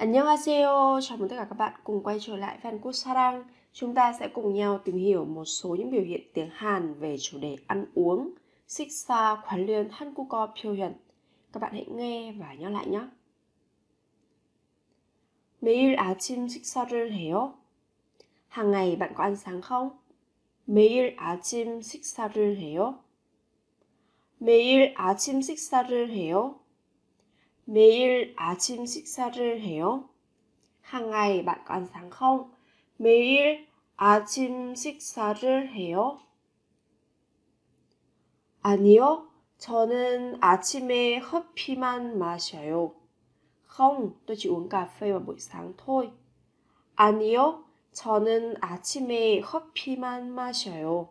Annyeonghaseyo, chào mừng tất cả các bạn cùng quay trở lại Fancook Sarang. Chúng ta sẽ cùng nhau tìm hiểu một số những biểu hiện tiếng Hàn về chủ đề ăn uống, 식사 관련 한국어 표현. Các bạn hãy nghe và nhớ lại nhé. 매일 아침 식사를 해요? Hàng ngày bạn có ăn sáng không? 매일 아침 식사를 해요? 매일 아침 식사를 해요? 매일 아침 식사를 해요? hàng n g à 매일 아침 식사를 해요? 아니요, 저는 아침에 커피만 마셔요. Không, tôi chỉ 아니요, 저는 아침에 커피만 마셔요.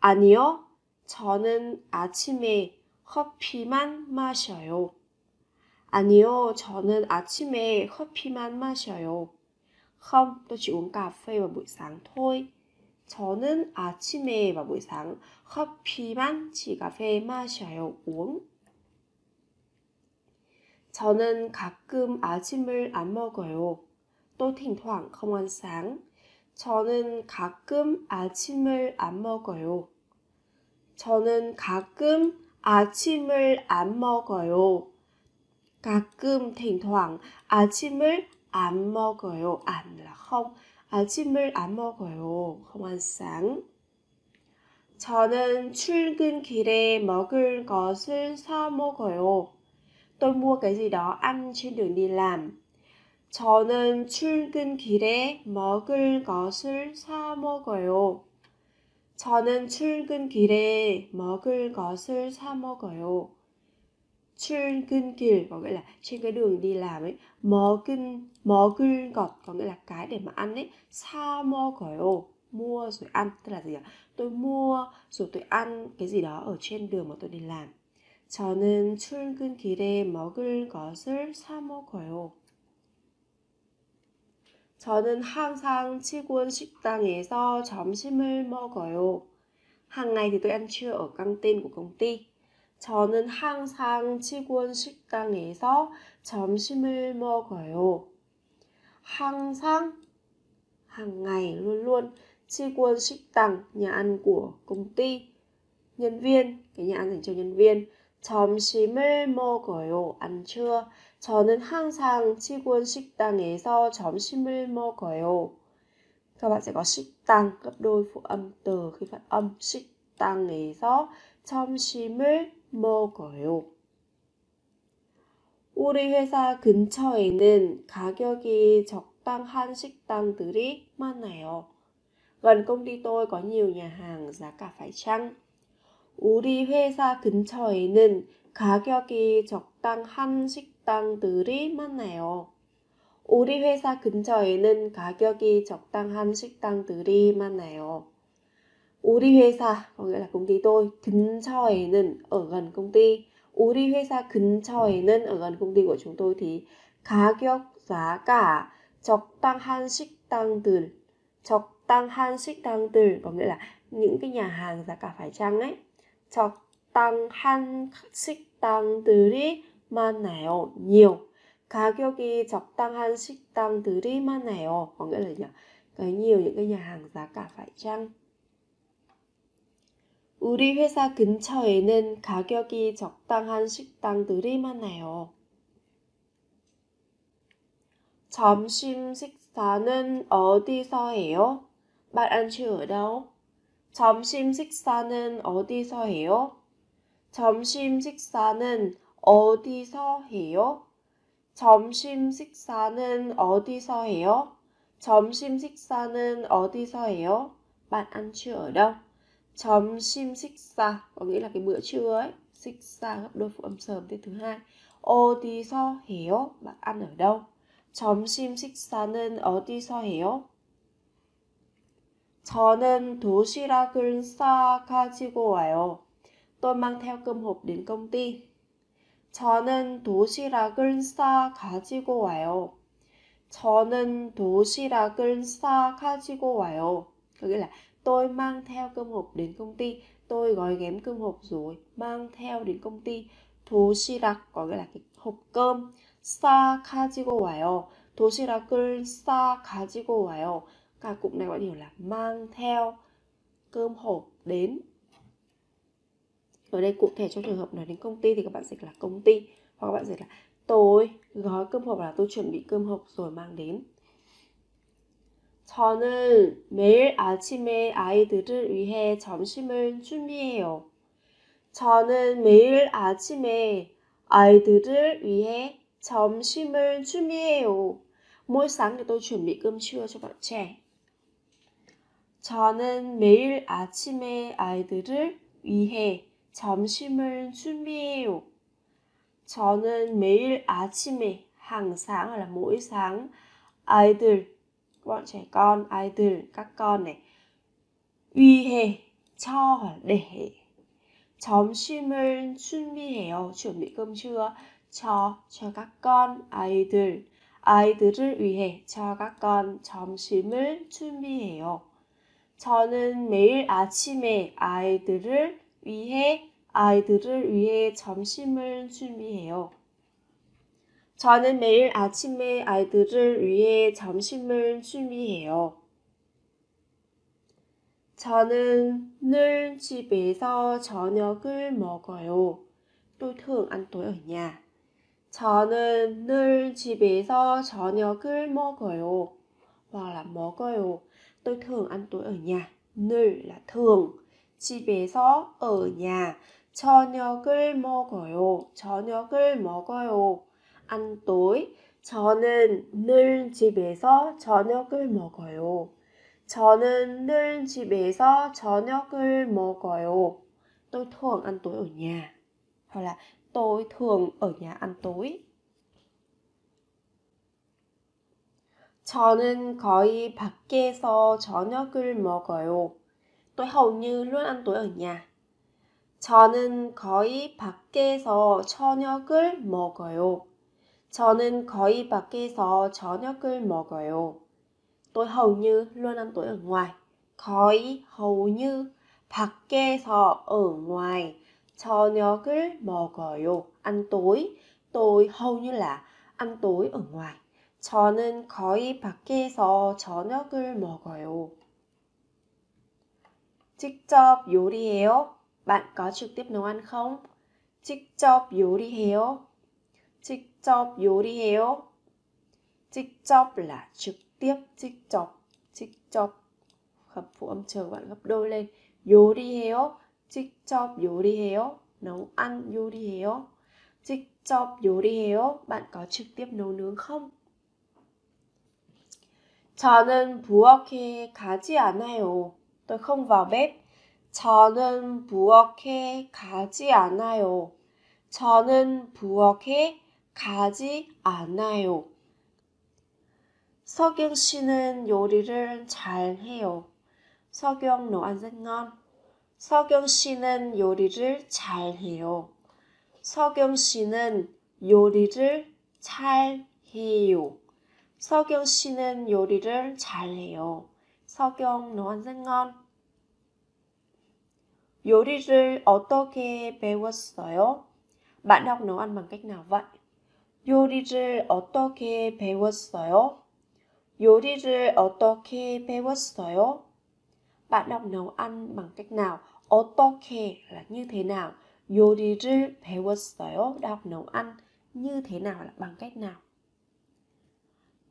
아니요, 저는 아침에 커피만 마셔요. 아니요, 저는 아침에 커피만 마셔요. Không, tôi chỉ uống cà phê vào buổi sáng thôi. 저는 아침에 và buổi sáng 커피만 chỉ cà phê 마셔요, uống. 저는 가끔 아침을 안 먹어요. 또 thỉnh thoảng không ăn sáng. 저는 가끔 아침을 안 먹어요. 저는 가끔 아침을 안 먹어요. 가끔 탱탕 아침을 안 먹어요. 안 là không. 아침을 안 먹어요. không ăn sáng. 저는 출근 길에 먹을 것을 사 먹어요. Tôi mua cái gì đó ăn trên đường đi làm. 저는 출근 길에 먹을 것을 사 먹어요. 저는 출근 길에 먹을 것을 사 먹어요. trên kinh kìa có nghĩa là trên cái đường đi làm ấy mò kinh mò kinh gọt có nghĩa là cái để mà ăn ấy sao mò cởi ô mua rồi ăn tức là gì ạ tôi mua rồi tôi ăn cái gì đó ở trên đường mà tôi đi làm 저는 출근길에 먹을 것을 사 먹어요. 저는 항상 직원 식당에서 점심을 먹어요. Hàng ngày thì tôi ăn trưa ở căng tin của công ty. 저는 항상 직원 식당에서 점심을 먹어요. 항상 hàng ngày luôn luôn 직원 식당 nhà ăn của công ty nhân viên cái nhà ăn dành cho nhân viên 점심을 먹어요 ăn trưa 저는 항상 직원 식당에서 점심을 먹어요 các bạn sẽ có 식당 gấp đôi phụ âm từ khi phát âm 식당에서 점심을 먹어요. 우리 회사 근처에는 가격이 적당한 식당들이 많아요. g công t ô i có nhiều nhà hàng giá cả phải chăng. 우리 회사 근처에는 가격이 적당한 식당들이 많아요. 우리 회사 근처에는 가격이 적당한 식당들이 많아요. 우리 회사 có nghĩa là công ty tôi 근처에는 ở gần công ty 우리 회사 근처에는 ở gần công ty của chúng tôi thì 가격 giá 적당한 식당들 적당한 식당들 có nghĩa là những cái nhà hàng giá cả phải chăng ấy 적당한 식당들이 많아요 nhiều 가격이 적당한 식당들이 많아요 có nghĩa là nhỉ? cái nhiều những cái nhà hàng giá cả phải chăng 우리 회사 근처에는 가격이 적당한 식당들이 많아요. 점심 식사는 어디서 해요? 말안 쉬어요. 점심 식사는 어디서 해요? 점심 식사는 어디서 해요? 점심 식사는 어디서 해요? 점심 식사는 어디서 해요? 말안 쉬어요. 점심 식사 có nghĩa là cái bữa trưa ấy 식사 gấp đôi phụ âm sớm tên thứ hai 어디서 해요? bạn ăn ở đâu? 점심 식사는 어디서 해요? 저는 도시락을 싸 가지고 와요. Tôi mang theo cơm hộp đến công ty. 저는 도시락을 싸 가지고 와요. 저는 도시락을 싸 가지고 와요. Có nghĩa là tôi mang theo cơm hộp đến công ty tôi gói ghém cơm hộp rồi mang theo đến công ty 도시락 có nghĩa là cái hộp cơm 싸 가지고 와요 도시락을 sa 가지고 와요 cả cụm này gọi hiểu là mang theo cơm hộp đến ở đây cụ thể trong trường hợp nói đến công ty thì các bạn dịch là công ty hoặc các bạn dịch là tôi gói cơm hộp là tôi chuẩn bị cơm hộp rồi mang đến 저는 매일 아침에 아이들을 위해 점심을 준비해요. 저는 매일 아침에 아이들을 위해 점심을 준비해요. Mỗi sáng thì t 저는 매일 아침에 아이들을 위해 점심을 준비해요. 저는 매일 아침에 항상 là 아이들 bọn trẻ con 아이들 các con này 위해 cho để 점심을 준비해요 준비 cơm trưa cho cho các con 아이들 아이들을 위해 cho các con 점심을 준비해요 저는 매일 아침에 아이들을 위해 아이들을 위해 점심을 준비해요. 저는 매일 아침에 아이들을 위해 점심을 준비해요. 저는 늘 집에서 저녁을 먹어요. Tôi t h ư 저는 늘 집에서 저녁을 먹어요. h o 먹어요. Tôi t h ư 늘 là 집에서 ở n 저녁을 먹어요. 저녁을 먹어요. 안또이 저는 늘 집에서 저녁을 먹어요. 저는 늘 집에서 저녁을 먹어요. Tôi thường ăn tối ở nhà. Hoặc là tôi thường ở nhà ăn tối. 저는 거의 밖에서 저녁을 먹어요. Tôi hầu như luôn ăn tối ở nhà. 저는 거의 밖에서 저녁을 먹어요. 저는 거의 밖에서 저녁을 먹어요. Tôi hầu như luôn ăn tối ở ngoài. 거의 hầu như 밖에서 ở ngoài 저녁을 먹어요. ăn tối. Tôi hầu như là ăn tối ở ngoài. 저는 거의 밖에서 저녁을 먹어요. 직접 요리해요? Bạn có trực tiếp nấu ăn không? 직접 요리해요? 직접 요리해요. 직접 là trực tiếp, 직접, 직접 hợp phụ âm chờ bạn gấp đôi lên. 요리해요. 직접 요리해요. Nấu ăn 요리해요. 직접 요리해요. Bạn có trực tiếp nấu nướng không? 저는 부엌에 가지 않아요. Tôi không vào bếp. 저는 부엌에 가지 않아요. 저는 부엌에 가지 않아요. 석영 씨는 요리를 잘 해요. 석영 nấu ă 석영 씨는 요리를 잘 해요. 석영 씨는 요리를 잘 해요. 석영 씨는 요리를 잘 해요. 석영 nấu ă 요리를 어떻게 배웠어요? Bạn học nấu ăn bằng cách nào vậy? 요리를 어떻게 배웠어요? 요리를 어떻게 배웠어요? Bạn học nấu ăn bằng cách nào? 어떻게 là như thế nào? 요리를 배웠어요. Đã học nấu ăn như thế nào là bằng cách nào?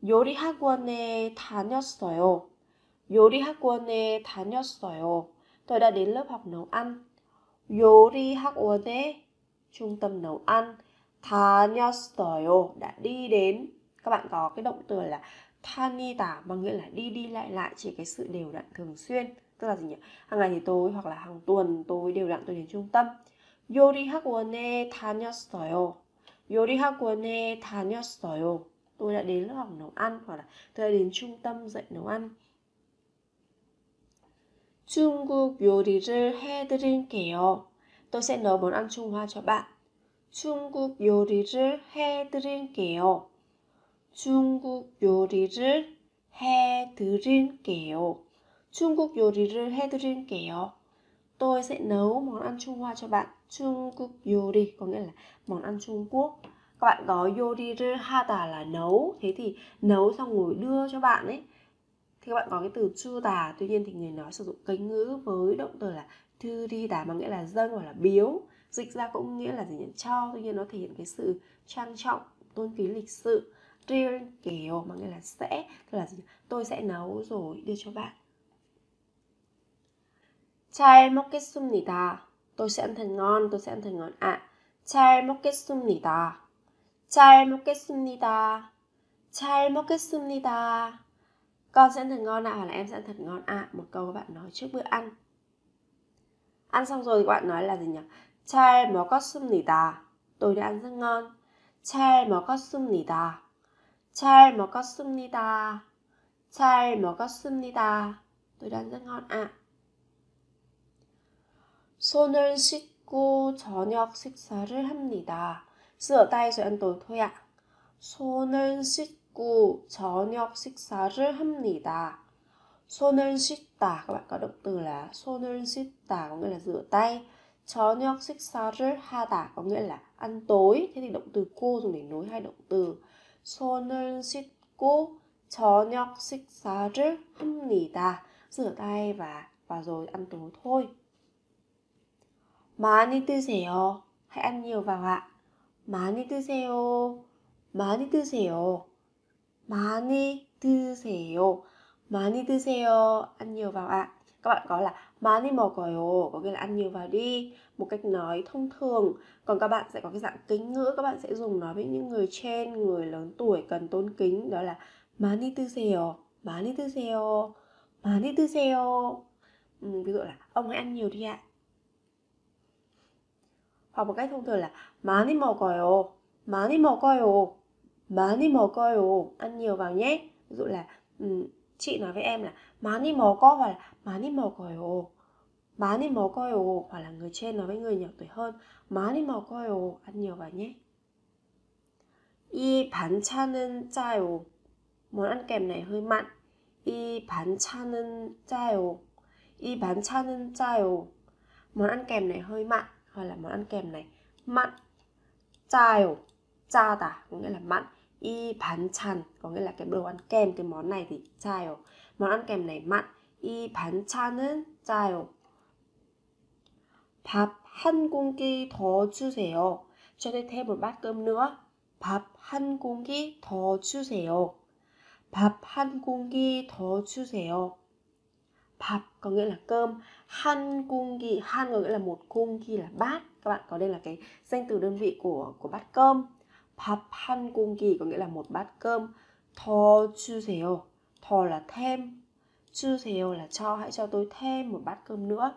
요리 학원에 다녔어요. 요리 학원에 다녔어요. Tôi đã đến lớp học nấu ăn. 요리 학원에 trung tâm nấu ăn. 다녔어요 đã đi đến các bạn có cái động từ là tanita bằng nghĩa là đi đi lại lại chỉ cái sự đều đặn thường xuyên tức là gì nhỉ hàng ngày thì tôi hoặc là hàng tuần tôi đều đặn tôi đến trung tâm 요리 학원에 다녔어요 요리 학원에 다녔어요 tôi đã đến lớp học nấu ăn hoặc là tôi đã đến trung tâm dạy nấu ăn 중국 요리를 해드릴게요. Tôi sẽ nấu món ăn Trung Hoa cho bạn. 중국 요리를 해드릴게요. 중국 요리를 해드릴게요. 중국 요리를 해드릴게요. Tôi sẽ nấu món ăn Trung Hoa cho bạn. 중국 요리 có nghĩa là món ăn Trung Quốc. Các bạn có 요리를 하다 là nấu. Thế thì nấu xong rồi đưa cho bạn ấy. Thì các bạn có cái từ chư đà. Tuy nhiên thì người nói sử dụng kênh ngữ với động từ là thư đi đà mà nghĩa là dâng hoặc là biếu dịch ra cũng nghĩa là gì nhỉ cho tuy nhiên nó thể hiện cái sự trang trọng tôn kính lịch sự riêng kiểu mà nghĩa là sẽ tức là gì nhỉ? tôi sẽ nấu rồi đưa cho bạn 잘 먹겠습니다. tôi sẽ ăn thật ngon, tôi sẽ ăn thật ngon ạ. À. 잘 먹겠습니다. 잘 먹겠습니다. 잘 먹겠습니다. Con sẽ ăn thật ngon ạ, à, hoặc là em sẽ ăn thật ngon ạ. À. Một câu các bạn nói trước bữa ăn. Ăn xong rồi thì các bạn nói là gì nhỉ? 잘 먹었습니다. 또리안 승원. 잘 먹었습니다. 잘 먹었습니다. 잘 먹었습니다. 또리안 승원. 아. 손을 씻고 저녁 식사를 합니다. 쓰다에서 엔도토야. 손을 씻고 저녁 식사를 합니다. 손을 씻다, các bạn có 손을 씻다, có n g h ĩ 저녁 식사를 하다 có nghĩa là ăn tối thế thì động từ cô dùng để nối hai động từ 손을 씻고 저녁 식사를 합니다 rửa tay và và rồi ăn tối thôi 많이 드세요 hãy ăn nhiều vào ạ 많이 드세요 많이 드세요 많이 드세요 많이 드세요 ăn nhiều vào ạ các bạn có là mò còi 먹어요 có nghĩa là ăn nhiều vào đi một cách nói thông thường còn các bạn sẽ có cái dạng kính ngữ các bạn sẽ dùng nói với những người trên người lớn tuổi cần tôn kính đó là tư 많이 드세요 많이 드세요 많이 tư ừ, ví dụ là ông hãy ăn nhiều đi ạ hoặc một cách thông thường là mò mò còi 많이 먹어요 많이 mò còi 먹어요 ăn nhiều vào nhé ví dụ là chị nói với em là mò 먹어 hoặc là mò coi ồ 많이 mò coi ồ hoặc là người trên nói với người nhỏ tuổi hơn mò coi ồ ăn nhiều vào nhé bán 이 반찬은 짜요 món ăn kèm này hơi mặn bán 이 반찬은 bán 이 반찬은 짜요 món ăn kèm này hơi mặn hoặc là món ăn kèm này mặn 짜요 짜다 có nghĩa là mặn y bán chan có nghĩa là cái đồ ăn kèm cái món này thì chayo món ăn kèm này mặn y bán chan chayo 밥한 공기 더 주세요. cho nên thêm một bát cơm nữa. 밥 한 공기 더 주세요. 밥 한 공기 더 주세요. 밥 có nghĩa là cơm, cung kỳ han có nghĩa là một cung kỳ là bát. Các bạn có đây là cái danh từ đơn vị của của bát cơm. 밥한 공기 có nghĩa là một bát cơm 더 주세요 더 là thêm 주세요 là cho hãy cho tôi thêm một bát cơm nữa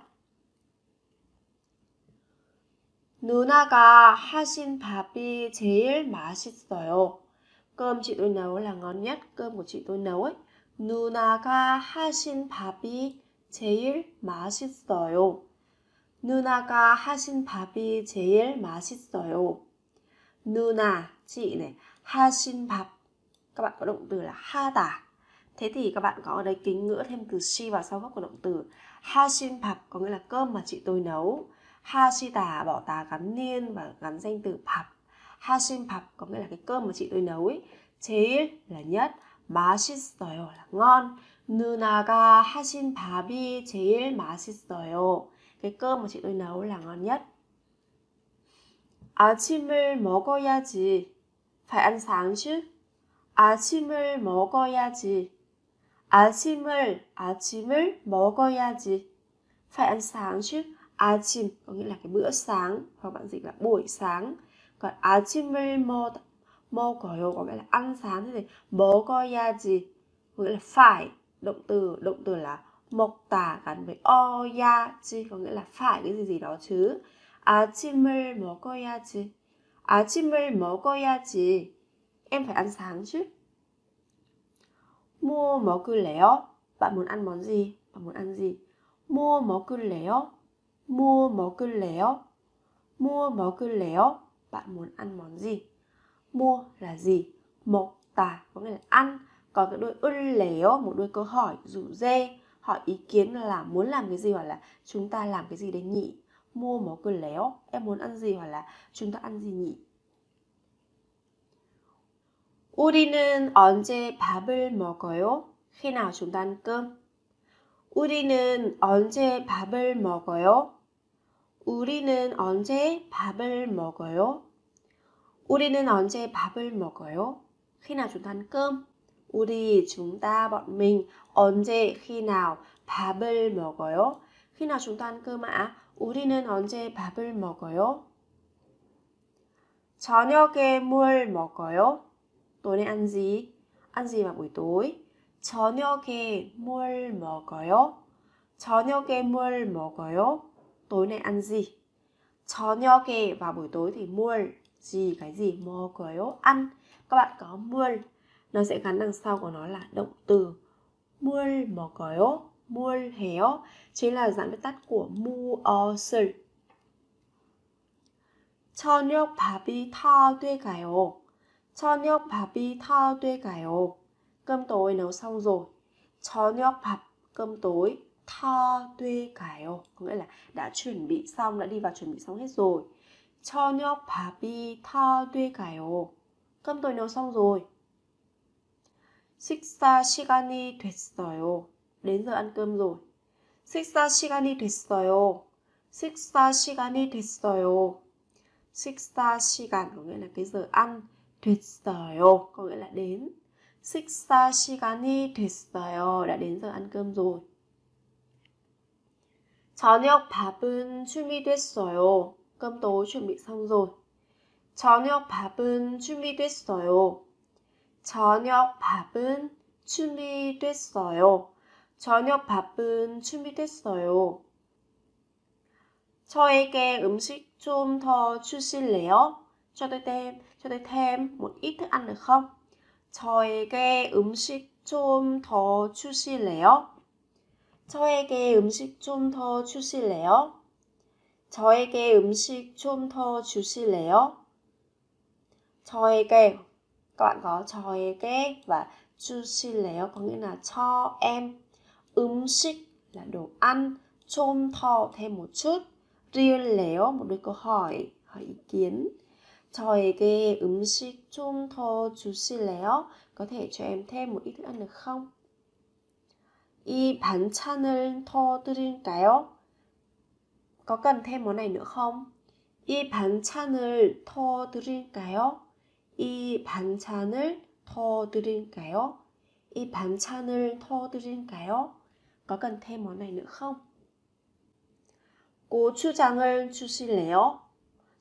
누나가 하신 밥이 제일 맛있어요. cơm chị tôi nấu là ngon nhất, cơm của chị tôi nấu ấy. 누나가 하신 밥이 제일 맛있어요. 누나가 하신 밥이 제일 맛있어요. Nuna, chị này, Hashin bạp. Các bạn có động từ là ha tả. Thế thì các bạn có ở đây kính ngữ thêm từ she vào sau gốc của động từ. Hashin bạp có nghĩa là cơm mà chị tôi nấu. Hashita bỏ tà gắn niên và gắn danh từ bạp. Hashin bạp có nghĩa là cái cơm mà chị tôi nấu ấy. Chế là nhất, 맛있어요 là ngon. Nunaga 하신 밥이 제일 맛있어요. Cái cơm mà chị tôi nấu là ngon nhất. 아침을 먹어야지. Phải ăn sáng chứ. 아침을 먹어야지. 아침을, 아침을 먹어야지. Phải ăn sáng chứ. 아침 có nghĩa là cái bữa sáng hoặc bạn dịch là buổi sáng. Còn 아침을 먹 먹어요 có nghĩa là ăn sáng thế này. 먹어야지 có nghĩa là phải. Động từ, động từ là mộc tả gắn với oyaji có nghĩa là phải cái gì gì đó chứ. 아침을 먹어야지. 아침을 먹어야지. Em phải ăn sáng chứ. Mua 먹을래요? Bạn muốn ăn món gì? Bạn muốn ăn gì? Mua 먹을래요? Mua 먹을래요? Mua 먹을래요? Bạn muốn ăn món gì? Mua là gì? Mộc tà có nghĩa là ăn. Còn cái đuôi ưn léo, một đuôi câu hỏi, rủ dê, hỏi ý kiến là muốn làm cái gì hoặc là chúng ta làm cái gì đấy nhỉ? mua một cái léo em muốn ăn gì hoặc là chúng ta ăn gì nhỉ 우리는 언제 밥을 먹어요? khi nào chúng ta ăn cơm? 우리는 언제 밥을 먹어요? 우리는 언제 밥을 먹어요? 우리는 언제 밥을 먹어요? khi nào chúng ta ăn cơm? 우리 chúng ta bọn mình 언제 khi nào 밥을 먹어요? Khi nào chúng ta ăn cơm ạ? 우리는 언제 밥을 먹어요? 저녁에 뭘 먹어요? 또는 ăn gì? Ăn gì vào buổi tối? 저녁에 뭘 먹어요? 저녁에 뭘 먹어요? tối ăn gì? 저녁에 vào buổi tối thì mua gì cái gì 먹어요 ăn các bạn có mua nó sẽ gắn đằng sau của nó là động từ mua 먹어요 héo, chính là dạng viết tắt của Cho 무엇을 저녁 밥이 다 돼가요. 저녁 밥이 다 돼가요. Cơm tối nấu xong rồi. 저녁 밥 cơm tối tha tuê cải có nghĩa là đã chuẩn bị xong đã đi vào chuẩn bị xong hết rồi cho nhóc bà bi tha tuê cải cơm tối nấu xong rồi 식사 시간이 됐어요 đến giờ ăn cơm rồi. 식사 시간이 됐어요. 식사 시간이 됐어요. 식사 시간 có nghĩa là cái giờ ăn 됐어요 có nghĩa là đến 식사 시간이 됐어요 đã đến giờ ăn cơm rồi 저녁 밥은 준비됐어요 cơm tối chuẩn bị xong rồi 저녁 밥은 준비됐어요 저녁 밥은 준비됐어요 저녁 밥은 준비됐어요. 저에게 음식 좀 더 주실래요? Cho tôi thêm, cho tôi thêm một ít thức ăn được không? 저에게 음식 좀 더 주실래요? 저에게 음식 좀 더 주실래요? 저에게 음식 좀 더 주실래요? 저에게 các bạn có 저에게 và 주실래요 có nghĩa là cho em 음식 là đồ ăn chôm thọ thêm một chút riêng léo một đứa câu hỏi hỏi ý kiến 저에게 음식 좀 더 주실래요? có thể cho em thêm một ít thức ăn được không? 이 반찬을 더 드릴까요? có cần thêm món này nữa không? 이 반찬을 더 드릴까요? 이 반찬을 더 드릴까요? 이 반찬을 더 드릴까요? có cần thêm món này nữa không? 고추장을 주실래요?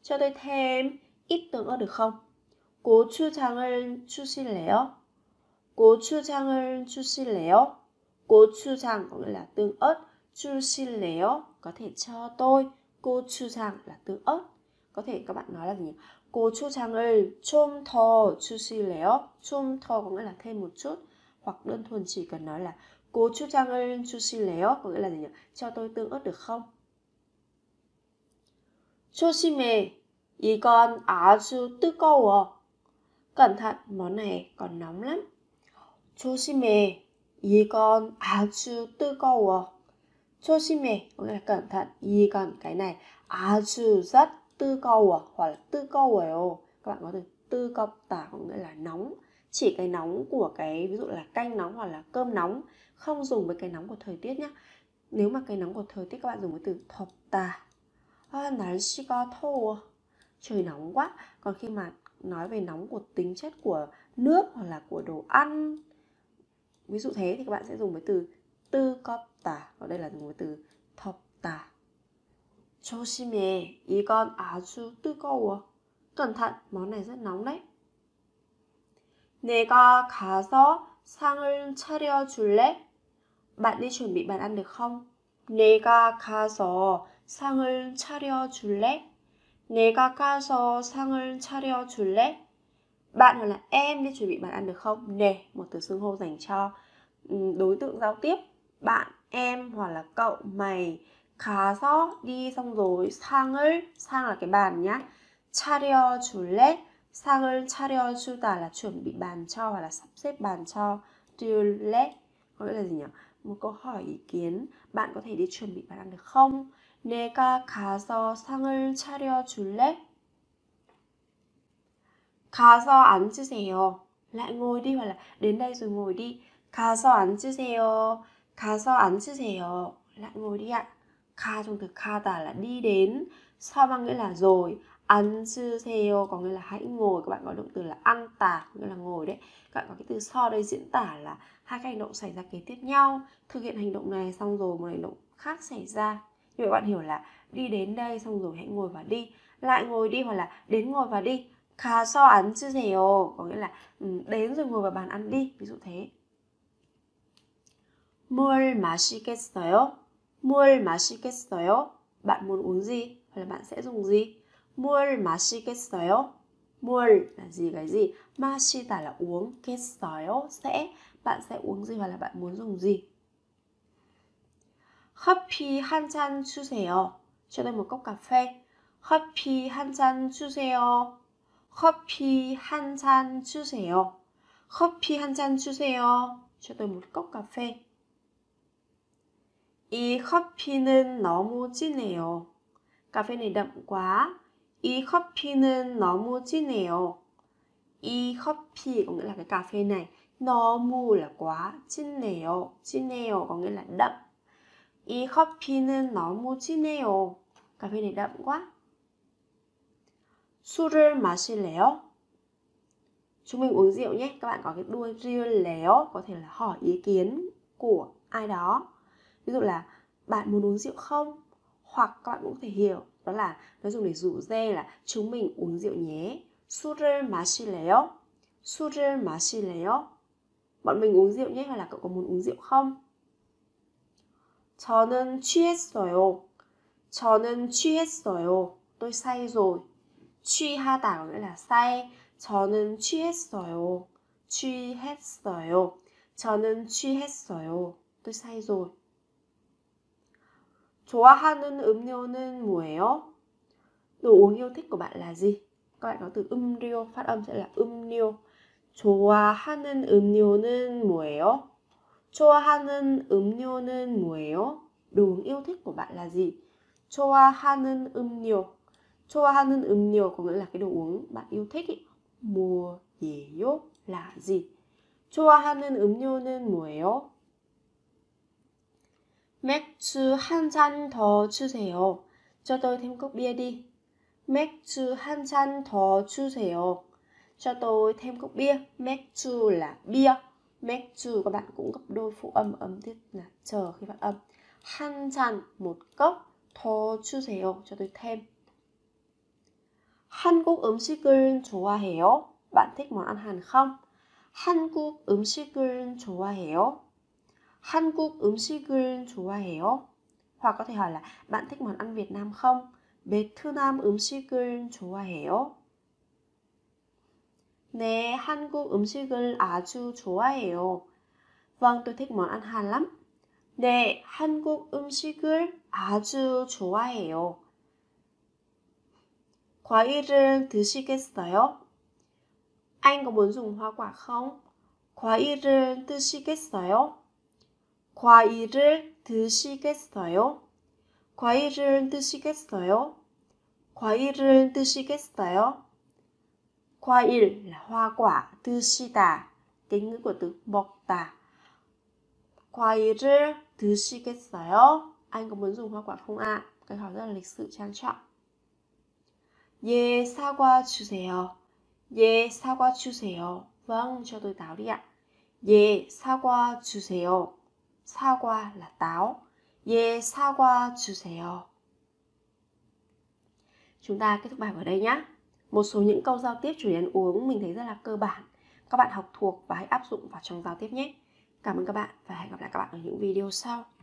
Cho tôi thêm ít tương ớt được không? 고추장을 주실래요? 고추장을 주실래요? 고추장 là tương ớt. 주실래요? Có thể cho tôi. 고추장 là tương ớt. Có thể các bạn nói là gì 고추장을 좀더 주실래요? 좀더 có nghĩa là thêm một chút. Hoặc đơn thuần chỉ cần nói là 고추장을 léo Có nghĩa là gì nhỉ? Cho tôi tương ớt được không? con 조심해. tư câu 뜨거워. Cẩn thận, món này còn nóng lắm. con tư câu 이건 아주 뜨거워. 조심해. Có nghĩa là cẩn thận. con cái này. 아주 rất tư câu 뜨거워 hoặc là tư câu 뜨거워요. Các bạn có thể tư cộng tả có nghĩa là nóng chỉ cái nóng của cái ví dụ là canh nóng hoặc là cơm nóng không dùng với cái nóng của thời tiết nhé nếu mà cái nóng của thời tiết các bạn dùng với từ 덥다 à, ờ, 날씨가 더워 trời nóng quá còn khi mà nói về nóng của tính chất của nước hoặc là của đồ ăn ví dụ thế thì các bạn sẽ dùng với từ tư cóp tả ở đây là dùng với từ thọc tả con 이건 아주 뜨거워 cẩn thận món này rất nóng đấy 내가 가서 상을 차려줄래 bạn đi chuẩn bị bàn ăn được không? 내가 가서 상을 차려 줄래? 내가 가서 상을 차려 줄래? Bạn hoặc là em đi chuẩn bị bàn ăn được không? Nè, một từ xưng hô dành cho đối tượng giao tiếp. Bạn, em hoặc là cậu, mày. 가서 đi xong rồi 상을 sang là cái bàn nhá. 차려 줄래? 상을 차려 주다 là chuẩn bị bàn cho hoặc là sắp xếp bàn cho. 줄래? Có nghĩa là gì nhỉ? một câu hỏi ý kiến bạn có thể đi chuẩn bị bàn ăn được không 내가 가서 상을 차려 줄래? 가서 앉으세요. lại ngồi đi hoặc là đến đây rồi ngồi đi. 가서 앉으세요. 가서 앉으세요. lại ngồi đi ạ. 가 trong từ 가다 là đi đến. sao bằng nghĩa là rồi ăn sư theo có nghĩa là hãy ngồi các bạn có động từ là ăn tả nghĩa là ngồi đấy các bạn có cái từ so đây diễn tả là hai cái hành động xảy ra kế tiếp nhau thực hiện hành động này xong rồi một hành động khác xảy ra như vậy bạn hiểu là đi đến đây xong rồi hãy ngồi và đi lại ngồi đi hoặc là đến ngồi và đi khá so ăn chứ theo có nghĩa là đến rồi ngồi vào bàn ăn đi ví dụ thế 물 마시겠어요? 물 마시겠어요? Bạn muốn uống gì? Hoặc là bạn sẽ dùng gì? 뭘 마시겠어요? 뭘 là gì cái gì? 마시다 là uống, kết sóio sẽ bạn sẽ uống gì hoặc là bạn muốn dùng gì? 커피 한 잔 주세요. 저도 một cốc cà phê. 커피 한 잔 주세요. 커피 한 잔 주세요. 커피 한 잔 주세요. 저도 một cốc cà phê. 이 커피는 너무 진해요. cà phê này đậm quá. 이 커피는 너무 진해요. 이 커피 có nghĩa là cái cà phê này. 너무 là quá, 진해요. 진해요 có nghĩa là đậm. 이 커피는 너무 진해요. Cà phê này đậm quá. 술을 마실래요? Chúng mình uống rượu nhé. Các bạn có cái đuôi rượu léo có thể là hỏi ý kiến của ai đó. Ví dụ là bạn muốn uống rượu không? hoặc các bạn cũng có thể hiểu đó là nó dùng để dụ dê là chúng mình uống rượu nhé 술을 마실래요? 술을 마실래요? Bọn mình uống rượu nhé hay là cậu có muốn uống rượu không? 저는 취했어요. 저는 취했어요. Tôi say rồi. 취하다 có nghĩa là say. 저는 취했어요. 취했어요. 저는 취했어요. Tôi say rồi. 좋아하는 um um 음료는 뭐예요? Đồ uống yêu thích của bạn là gì? Các bạn có từ 음료 phát âm sẽ là 음료. 좋아하는 음료는 뭐예요? 좋아하는 음료는 뭐예요? Đồ uống yêu thích của bạn là gì? 좋아하는 음료. 좋아하는 음료 có nghĩa là cái đồ uống bạn yêu thích ý. 뭐예요? Là gì? 좋아하는 음료는 뭐예요? 맥주 한 잔 더 주세요. Cho tôi thêm cốc bia đi. 맥주 한 잔 더 주세요. Cho tôi thêm cốc bia. 맥주 là bia. 맥주 các bạn cũng gấp đôi phụ âm âm tiết là chờ khi phát âm. 한 잔, một cốc, 더 주세요. Cho tôi thêm. 한국 음식을 좋아해요? Bạn thích món ăn Hàn không? 한국 음식을 좋아해요? 한국 음식을 좋아해요? Hoặc có thể hỏi là bạn thích món ăn Việt Nam không? 베트남 음식을 좋아해요? 네, 한국 음식을 아주 좋아해요. Vâng, tôi thích món ăn Hàn lắm. 네, 한국 음식을 아주 좋아해요. 과일을 드시겠어요? Anh có muốn dùng hoa quả không? 과일을 드시겠어요? 과일을 드시겠어요? 과일을 드시겠어요? 과일을 드시겠어요? 과일, 화과, 드시다. tiếng của từ 먹다. 과일을 드시겠어요? Anh có muốn dùng hoa quả không ạ? À? Cái hỏi rất là lịch sự trang trọng. 예, 사과 주세요. 예, 사과 주세요. Vâng, cho tôi táo đi ạ. 예, 사과 주세요. qua là táo. 예, 사과 주세요. Chúng ta kết thúc bài ở đây nhé. Một số những câu giao tiếp chủ đề ăn uống mình thấy rất là cơ bản. Các bạn học thuộc và hãy áp dụng vào trong giao tiếp nhé. Cảm ơn các bạn và hẹn gặp lại các bạn ở những video sau.